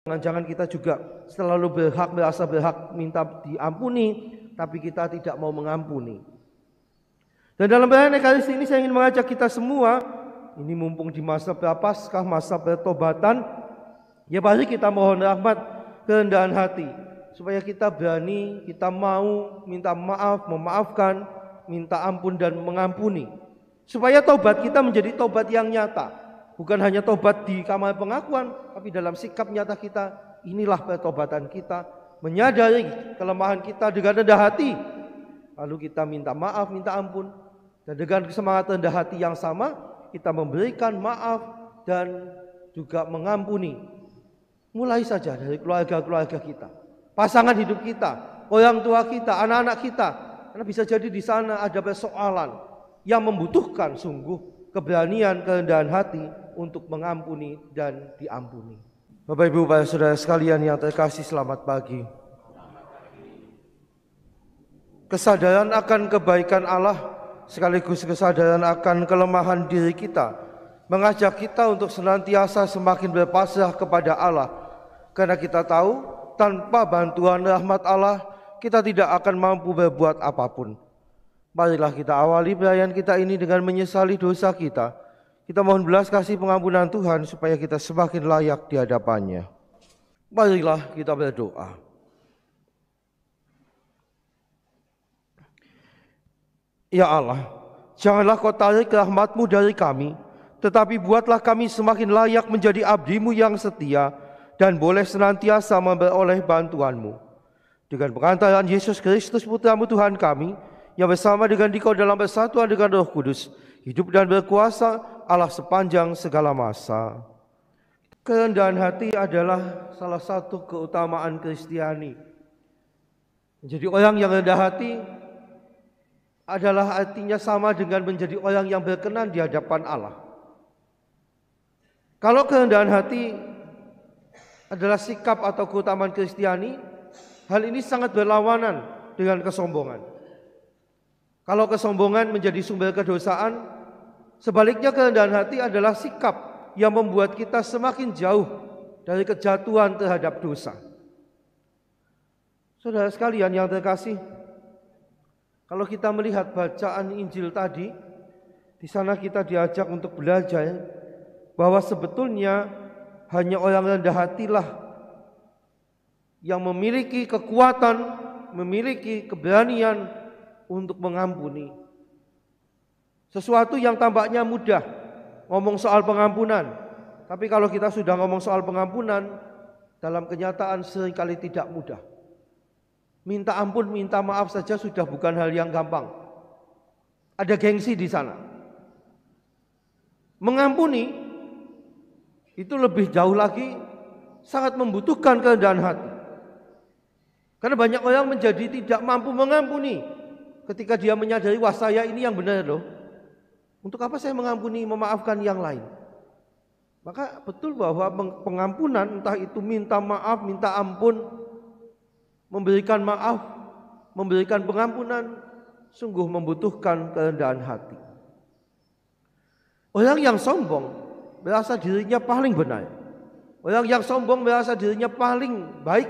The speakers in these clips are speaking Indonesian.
Jangan-jangan kita juga selalu berhak, merasa berhak minta diampuni, tapi kita tidak mau mengampuni. Dan dalam bahan Ekaris ini saya ingin mengajak kita semua, ini mumpung di masa prapaskah, masa pertobatan, ya pasti kita mohon rahmat kerendahan hati. Supaya kita berani, kita mau minta maaf, memaafkan, minta ampun dan mengampuni. Supaya tobat kita menjadi tobat yang nyata. Bukan hanya tobat di kamar pengakuan, tapi dalam sikap nyata kita, inilah pertobatan kita, menyadari kelemahan kita dengan rendah hati. Lalu kita minta maaf, minta ampun. Dan dengan semangat rendah hati yang sama, kita memberikan maaf dan juga mengampuni. Mulai saja dari keluarga-keluarga kita, pasangan hidup kita, orang tua kita, anak-anak kita. Karena bisa jadi di sana ada persoalan yang membutuhkan sungguh keberanian, kerendahan hati untuk mengampuni dan diampuni. Bapak Ibu, Bapak Saudara sekalian yang terkasih selamat pagi. Kesadaran akan kebaikan Allah sekaligus kesadaran akan kelemahan diri kita mengajak kita untuk senantiasa semakin berpasrah kepada Allah karena kita tahu tanpa bantuan rahmat Allah kita tidak akan mampu berbuat apapun. Marilah kita awali perayaan kita ini dengan menyesali dosa kita kita mohon belas kasih pengampunan Tuhan supaya kita semakin layak di hadapannya. Marilah kita berdoa. Ya Allah, janganlah kau tarik rahmatmu dari kami, tetapi buatlah kami semakin layak menjadi abdimu yang setia dan boleh senantiasa memperoleh bantuanmu. Dengan pengantaran Yesus Kristus Putramu Tuhan kami, yang bersama dengan dikau dalam persatuan dengan roh kudus, hidup dan berkuasa Allah sepanjang segala masa. Kerendahan hati adalah salah satu keutamaan Kristiani. Menjadi orang yang rendah hati adalah artinya sama dengan menjadi orang yang berkenan di hadapan Allah. Kalau kerendahan hati adalah sikap atau keutamaan Kristiani, hal ini sangat berlawanan dengan kesombongan. Kalau kesombongan menjadi sumber kedosaan, Sebaliknya kerendahan hati adalah sikap yang membuat kita semakin jauh dari kejatuhan terhadap dosa. Saudara sekalian yang terkasih, kalau kita melihat bacaan Injil tadi, di sana kita diajak untuk belajar bahwa sebetulnya hanya orang rendah hatilah yang memiliki kekuatan, memiliki keberanian untuk mengampuni. Sesuatu yang tampaknya mudah ngomong soal pengampunan. Tapi kalau kita sudah ngomong soal pengampunan, dalam kenyataan seringkali tidak mudah. Minta ampun, minta maaf saja sudah bukan hal yang gampang. Ada gengsi di sana. Mengampuni itu lebih jauh lagi sangat membutuhkan keadaan hati. Karena banyak orang menjadi tidak mampu mengampuni ketika dia menyadari wah saya ini yang benar loh. Untuk apa saya mengampuni, memaafkan yang lain? Maka betul bahwa pengampunan entah itu minta maaf, minta ampun, memberikan maaf, memberikan pengampunan sungguh membutuhkan kerendahan hati. Orang yang sombong merasa dirinya paling benar. Orang yang sombong merasa dirinya paling baik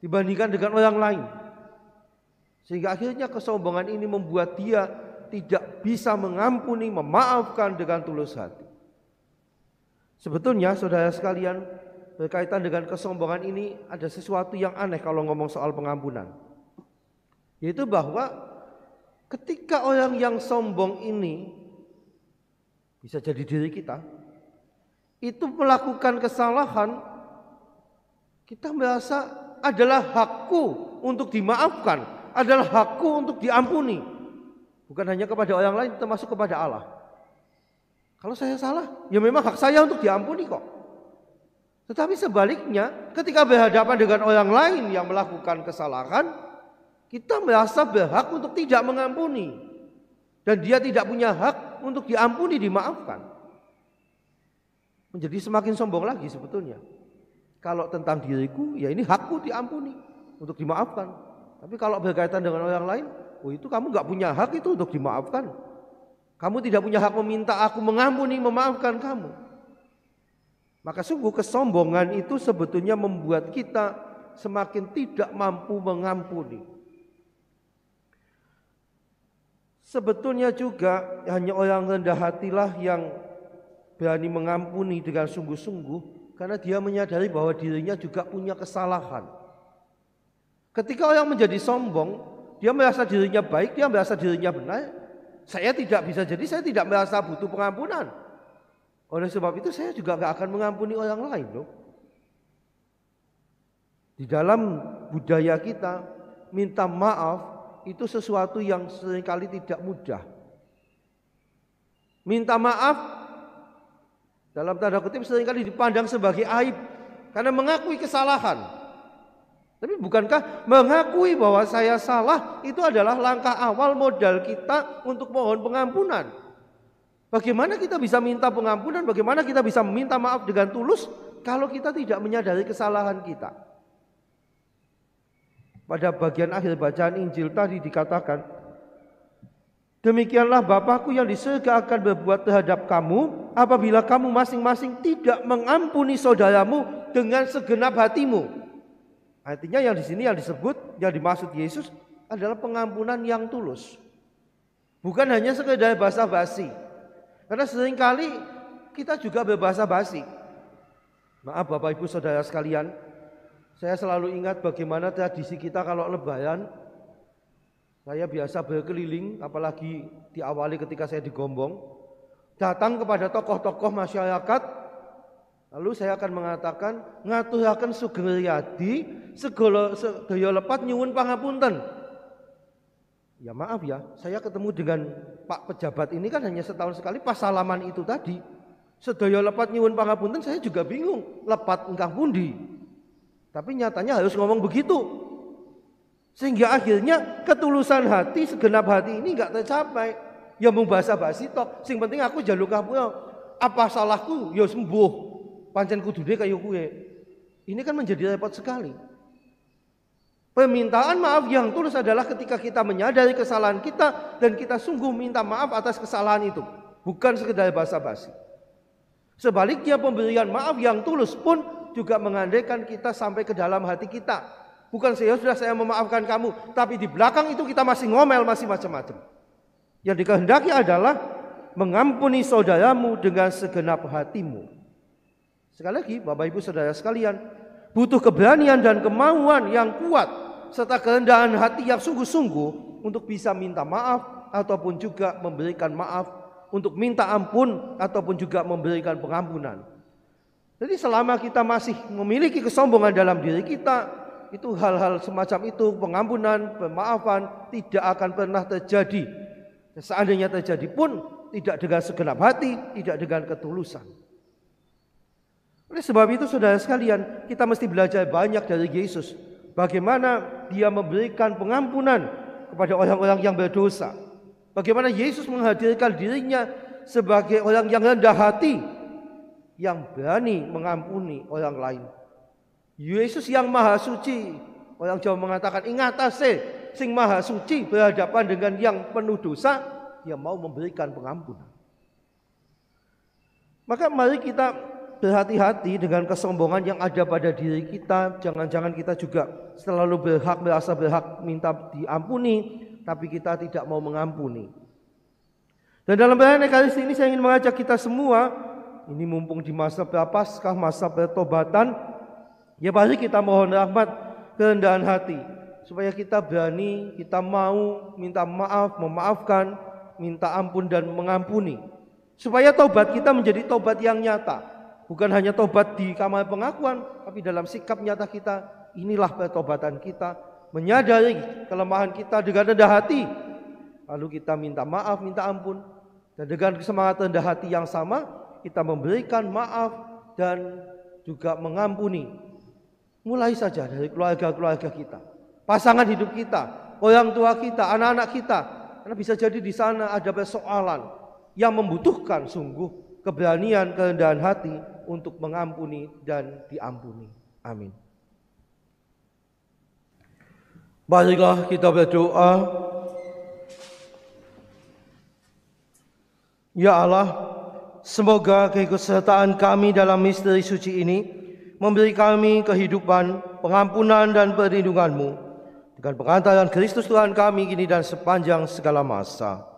dibandingkan dengan orang lain. Sehingga akhirnya kesombongan ini membuat dia tidak bisa mengampuni, memaafkan dengan tulus hati. Sebetulnya saudara sekalian berkaitan dengan kesombongan ini ada sesuatu yang aneh kalau ngomong soal pengampunan. Yaitu bahwa ketika orang yang sombong ini bisa jadi diri kita itu melakukan kesalahan kita merasa adalah hakku untuk dimaafkan, adalah hakku untuk diampuni. Bukan hanya kepada orang lain, termasuk kepada Allah. Kalau saya salah, ya memang hak saya untuk diampuni kok. Tetapi sebaliknya, ketika berhadapan dengan orang lain yang melakukan kesalahan, kita merasa berhak untuk tidak mengampuni. Dan dia tidak punya hak untuk diampuni, dimaafkan. Menjadi semakin sombong lagi sebetulnya. Kalau tentang diriku, ya ini hakku diampuni untuk dimaafkan. Tapi kalau berkaitan dengan orang lain, Oh itu kamu nggak punya hak itu untuk dimaafkan. Kamu tidak punya hak meminta aku mengampuni, memaafkan kamu. Maka sungguh kesombongan itu sebetulnya membuat kita semakin tidak mampu mengampuni. Sebetulnya juga hanya orang rendah hatilah yang berani mengampuni dengan sungguh-sungguh karena dia menyadari bahwa dirinya juga punya kesalahan. Ketika orang menjadi sombong, dia merasa dirinya baik, dia merasa dirinya benar. Saya tidak bisa jadi, saya tidak merasa butuh pengampunan. Oleh sebab itu saya juga nggak akan mengampuni orang lain loh. Di dalam budaya kita, minta maaf itu sesuatu yang seringkali tidak mudah. Minta maaf dalam tanda kutip seringkali dipandang sebagai aib karena mengakui kesalahan. Tapi bukankah mengakui bahwa saya salah itu adalah langkah awal modal kita untuk mohon pengampunan? Bagaimana kita bisa minta pengampunan? Bagaimana kita bisa minta maaf dengan tulus kalau kita tidak menyadari kesalahan kita? Pada bagian akhir bacaan Injil tadi dikatakan, Demikianlah Bapakku yang di akan berbuat terhadap kamu apabila kamu masing-masing tidak mengampuni saudaramu dengan segenap hatimu. Artinya yang di sini yang disebut yang dimaksud Yesus adalah pengampunan yang tulus. Bukan hanya sekedar bahasa basi. Karena seringkali kita juga berbahasa basi. Maaf Bapak Ibu Saudara sekalian, saya selalu ingat bagaimana tradisi kita kalau lebaran. Saya biasa berkeliling, apalagi diawali ketika saya digombong. Datang kepada tokoh-tokoh masyarakat Lalu saya akan mengatakan ngaturaken Sugeng Riyadi segala sedaya lepat nyuwun pangapunten. Ya maaf ya, saya ketemu dengan Pak pejabat ini kan hanya setahun sekali pas salaman itu tadi. Sedaya lepat nyuwun pangapunten saya juga bingung, lepat engkang pundi. Tapi nyatanya harus ngomong begitu. Sehingga akhirnya ketulusan hati, segenap hati ini nggak tercapai. Ya mau bahasa basi tok, sing penting aku jaluk ngapura. Apa salahku? Ya sembuh pancen kudu kudune kayu kue. Ini kan menjadi repot sekali. Permintaan maaf yang tulus adalah ketika kita menyadari kesalahan kita dan kita sungguh minta maaf atas kesalahan itu, bukan sekedar basa-basi. Sebaliknya pemberian maaf yang tulus pun juga mengandaikan kita sampai ke dalam hati kita. Bukan saya ya sudah saya memaafkan kamu, tapi di belakang itu kita masih ngomel, masih macam-macam. Yang dikehendaki adalah mengampuni saudaramu dengan segenap hatimu. Sekali lagi, Bapak Ibu Saudara sekalian, butuh keberanian dan kemauan yang kuat serta kerendahan hati yang sungguh-sungguh untuk bisa minta maaf ataupun juga memberikan maaf untuk minta ampun ataupun juga memberikan pengampunan. Jadi selama kita masih memiliki kesombongan dalam diri kita, itu hal-hal semacam itu pengampunan, pemaafan tidak akan pernah terjadi. Seandainya terjadi pun tidak dengan segenap hati, tidak dengan ketulusan. Oleh sebab itu saudara sekalian, kita mesti belajar banyak dari Yesus. Bagaimana dia memberikan pengampunan kepada orang-orang yang berdosa. Bagaimana Yesus menghadirkan dirinya sebagai orang yang rendah hati. Yang berani mengampuni orang lain. Yesus yang maha suci. Orang Jawa mengatakan ingat ase sing maha suci berhadapan dengan yang penuh dosa. Dia mau memberikan pengampunan. Maka mari kita berhati-hati dengan kesombongan yang ada pada diri kita. Jangan-jangan kita juga selalu berhak, merasa berhak minta diampuni, tapi kita tidak mau mengampuni. Dan dalam bahan Ekaristi ini saya ingin mengajak kita semua, ini mumpung di masa prapaskah, masa pertobatan, ya pasti kita mohon rahmat kerendahan hati. Supaya kita berani, kita mau minta maaf, memaafkan, minta ampun dan mengampuni. Supaya tobat kita menjadi tobat yang nyata Bukan hanya tobat di kamar pengakuan, tapi dalam sikap nyata kita, inilah pertobatan kita, menyadari kelemahan kita dengan rendah hati. Lalu kita minta maaf, minta ampun. Dan dengan semangat rendah hati yang sama, kita memberikan maaf dan juga mengampuni. Mulai saja dari keluarga-keluarga kita, pasangan hidup kita, orang tua kita, anak-anak kita. Karena bisa jadi di sana ada persoalan yang membutuhkan sungguh keberanian, kerendahan hati, untuk mengampuni dan diampuni. Amin. Baiklah kita berdoa. Ya Allah, semoga keikutsertaan kami dalam misteri suci ini memberi kami kehidupan, pengampunan dan perlindunganmu dengan pengantaran Kristus Tuhan kami kini dan sepanjang segala masa.